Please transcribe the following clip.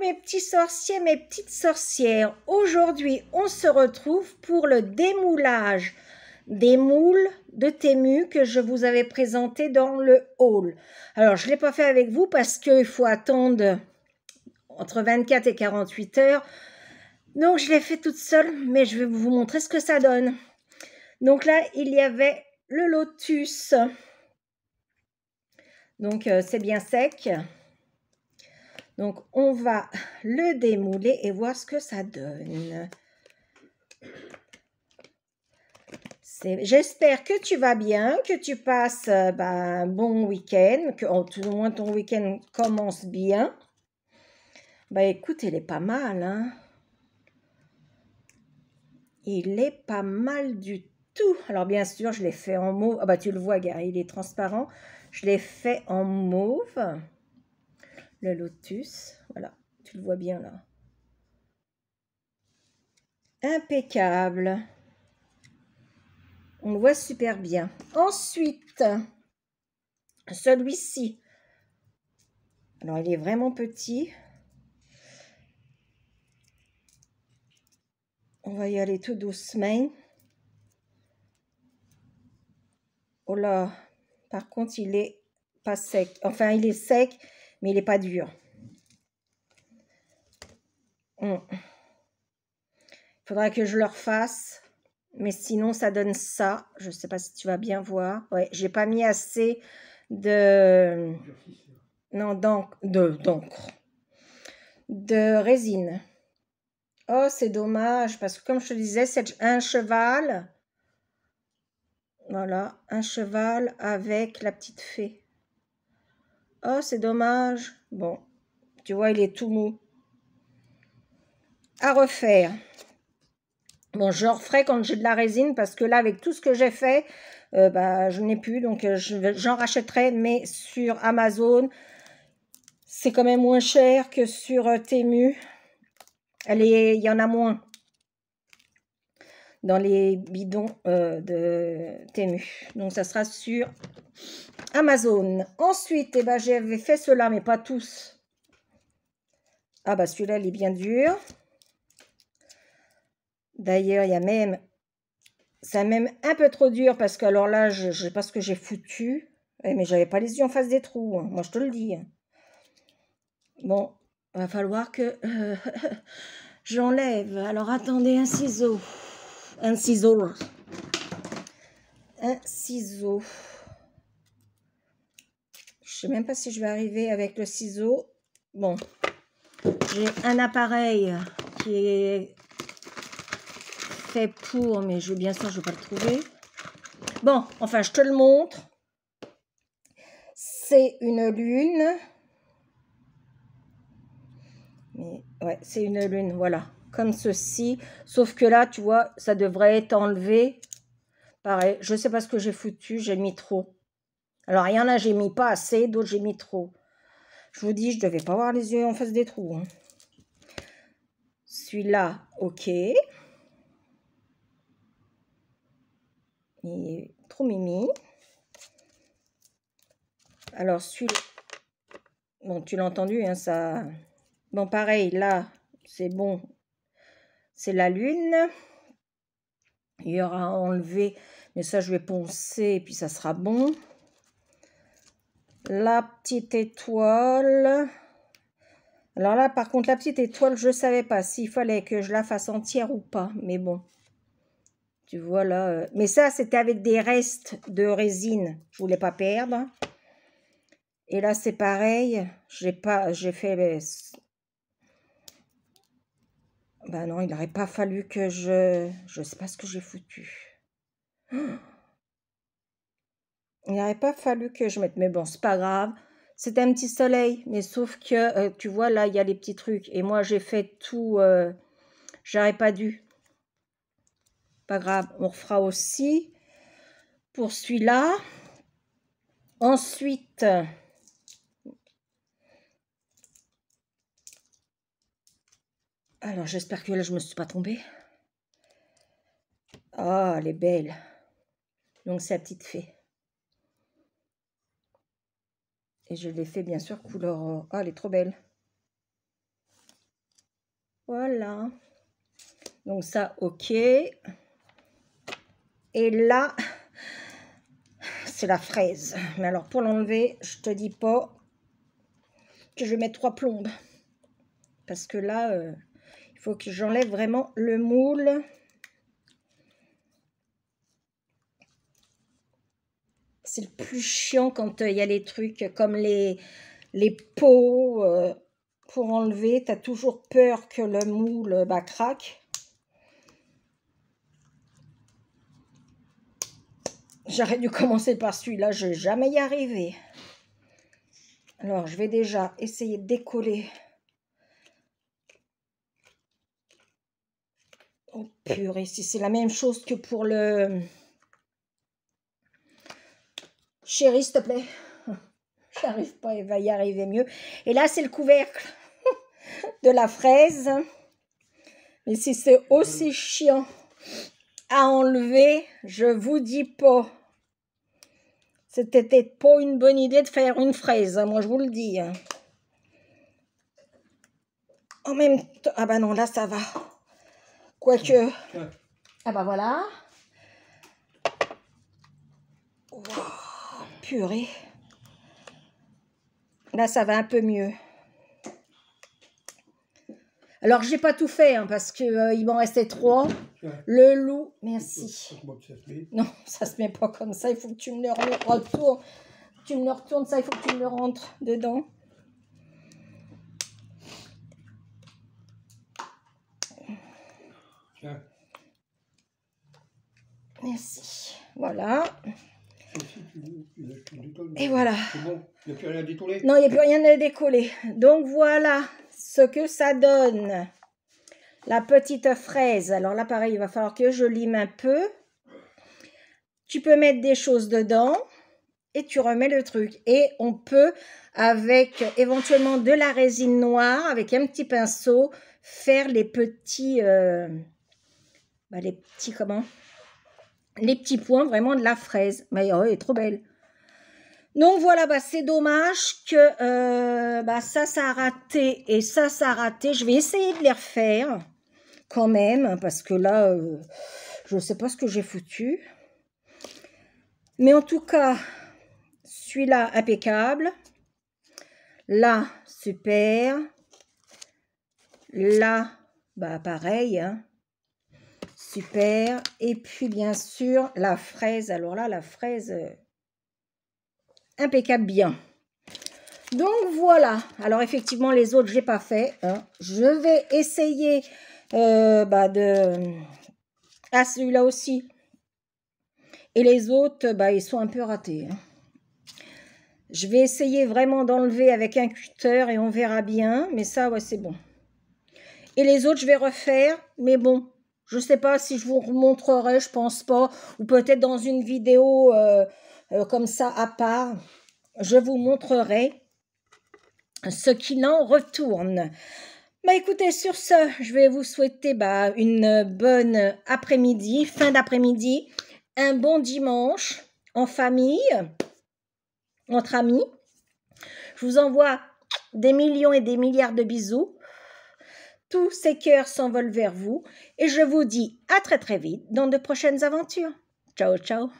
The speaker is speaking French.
mes petits sorciers, mes petites sorcières. Aujourd'hui, on se retrouve pour le démoulage des moules de Tému que je vous avais présenté dans le hall. Alors, je ne l'ai pas fait avec vous parce qu'il faut attendre entre 24 et 48 heures. Donc, je l'ai fait toute seule, mais je vais vous montrer ce que ça donne. Donc là, il y avait le lotus. Donc, euh, c'est bien sec. Donc, on va le démouler et voir ce que ça donne. J'espère que tu vas bien, que tu passes un euh, ben, bon week-end, que tout au moins ton week-end commence bien. Bah écoute, il est pas mal, hein. Il est pas mal du tout. Alors bien sûr, je l'ai fait en mauve. Ah ben, tu le vois, Gary, il est transparent. Je l'ai fait en mauve le lotus. Voilà, tu le vois bien là. Impeccable. On le voit super bien. Ensuite, celui-ci. Alors, il est vraiment petit. On va y aller tout doucement. Oh là, par contre, il est pas sec. Enfin, il est sec, mais il n'est pas dur. Il faudra que je le refasse. Mais sinon, ça donne ça. Je ne sais pas si tu vas bien voir. Ouais, j'ai pas mis assez de... Non, d'encre. De, de résine. Oh, c'est dommage, parce que comme je te disais, c'est un cheval. Voilà, un cheval avec la petite fée. Oh, c'est dommage. Bon, tu vois, il est tout mou. À refaire. Bon, je referai quand j'ai de la résine parce que là, avec tout ce que j'ai fait, euh, bah, je n'ai plus. Donc, euh, j'en rachèterai, mais sur Amazon. C'est quand même moins cher que sur euh, Elle est, Il y en a moins dans les bidons euh, de Temu. Donc, ça sera sur Amazon. Ensuite, eh ben, j'avais fait cela, mais pas tous. Ah, bah, celui-là, il est bien dur. D'ailleurs, il y a même... C'est même un peu trop dur parce que, alors là, je ne sais pas ce que j'ai foutu. Eh, mais j'avais pas les yeux en face des trous, hein. moi je te le dis. Hein. Bon, va falloir que euh, j'enlève. Alors attendez un ciseau un ciseau Un ciseau. Je sais même pas si je vais arriver avec le ciseau. Bon, j'ai un appareil qui est fait pour, mais je bien sûr, je vais pas le trouver. Bon, enfin, je te le montre. C'est une lune. Mais ouais, c'est une lune, voilà ceci. Sauf que là, tu vois, ça devrait être enlevé. Pareil, je sais pas ce que j'ai foutu, j'ai mis trop. Alors, il y en a, j'ai mis pas assez, d'autres, j'ai mis trop. Je vous dis, je devais pas avoir les yeux en face des trous. Hein. Celui-là, ok. trop mimi. Alors, celui bon, tu l'as entendu, hein, ça... Bon, pareil, là, c'est bon, c'est la lune. Il y aura enlever. mais ça je vais poncer et puis ça sera bon. La petite étoile. Alors là, par contre, la petite étoile, je ne savais pas s'il fallait que je la fasse entière ou pas. Mais bon, tu vois là. Euh, mais ça, c'était avec des restes de résine. Je voulais pas perdre. Et là, c'est pareil. J'ai pas, j'ai fait euh, ben non, il n'aurait pas fallu que je... Je sais pas ce que j'ai foutu. Il n'aurait pas fallu que je mette... Mais bon, c'est pas grave. C'était un petit soleil, mais sauf que, euh, tu vois, là, il y a les petits trucs. Et moi, j'ai fait tout... Euh, J'aurais pas dû. Pas grave, on refera aussi pour celui-là. Ensuite... Alors, j'espère que là, je ne me suis pas tombée. Ah, les elle est belle. Donc, c'est la petite fée. Et je l'ai fait, bien sûr, couleur... Euh, ah, elle est trop belle. Voilà. Donc, ça, ok. Et là, c'est la fraise. Mais alors, pour l'enlever, je te dis pas que je vais mettre trois plombes. Parce que là... Euh, il faut que j'enlève vraiment le moule. C'est le plus chiant quand euh, il y a les trucs comme les, les pots euh, pour enlever. Tu as toujours peur que le moule euh, bah, craque. J'aurais dû commencer par celui-là, je vais jamais y arriver. Alors, je vais déjà essayer de décoller Oh purée, si c'est la même chose que pour le... chéri, s'il te plaît. J'arrive pas, il va y arriver mieux. Et là, c'est le couvercle de la fraise. Mais si c'est aussi chiant à enlever, je vous dis pas. C'était pas une bonne idée de faire une fraise, hein, moi je vous le dis. Hein. En même temps... Ah ben non, là ça va. Quoique. Ah bah voilà. purée. Là, ça va un peu mieux. Alors, j'ai pas tout fait, hein, parce qu'il euh, il m'en restait trois. Le loup, merci. Non, ça se met pas comme ça. Il faut que tu me le retournes. Oh, tu me le retournes, ça, il faut que tu me le rentres dedans. Merci. Voilà. Et voilà. Non, il n'y a plus rien à décoller. Donc voilà ce que ça donne. La petite fraise. Alors là, pareil, il va falloir que je lime un peu. Tu peux mettre des choses dedans et tu remets le truc. Et on peut, avec éventuellement de la résine noire, avec un petit pinceau, faire les petits... Euh, bah, les petits comment les petits points vraiment de la fraise. Mais oh, elle est trop belle. Donc voilà, bah, c'est dommage que euh, bah, ça, ça a raté et ça, ça a raté. Je vais essayer de les refaire quand même parce que là, euh, je ne sais pas ce que j'ai foutu. Mais en tout cas, celui-là, impeccable. Là, super. Là, bah, pareil. Hein. Et puis, bien sûr, la fraise. Alors là, la fraise, euh, impeccable bien. Donc, voilà. Alors, effectivement, les autres, j'ai pas fait. Hein. Je vais essayer euh, bah, de... Ah, celui-là aussi. Et les autres, bah, ils sont un peu ratés. Hein. Je vais essayer vraiment d'enlever avec un cutter et on verra bien. Mais ça, ouais, c'est bon. Et les autres, je vais refaire. Mais bon, je ne sais pas si je vous montrerai, je pense pas, ou peut-être dans une vidéo euh, euh, comme ça à part, je vous montrerai ce qu'il en retourne. Bah, écoutez, sur ce, je vais vous souhaiter bah, une bonne après-midi, fin d'après-midi, un bon dimanche en famille, entre amis. Je vous envoie des millions et des milliards de bisous tous ces cœurs s'envolent vers vous et je vous dis à très très vite dans de prochaines aventures. Ciao ciao